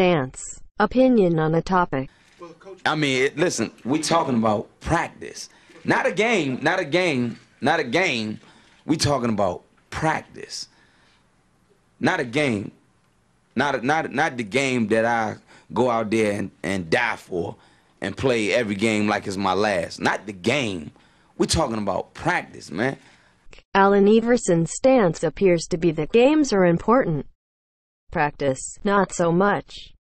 stance, opinion on a topic. I mean, listen, we talking about practice. Not a game, not a game, not a game. We talking about practice. Not a game. Not a, not not the game that I go out there and, and die for and play every game like it's my last. Not the game. We're talking about practice, man. Alan Iverson's stance appears to be that games are important, practice, not so much.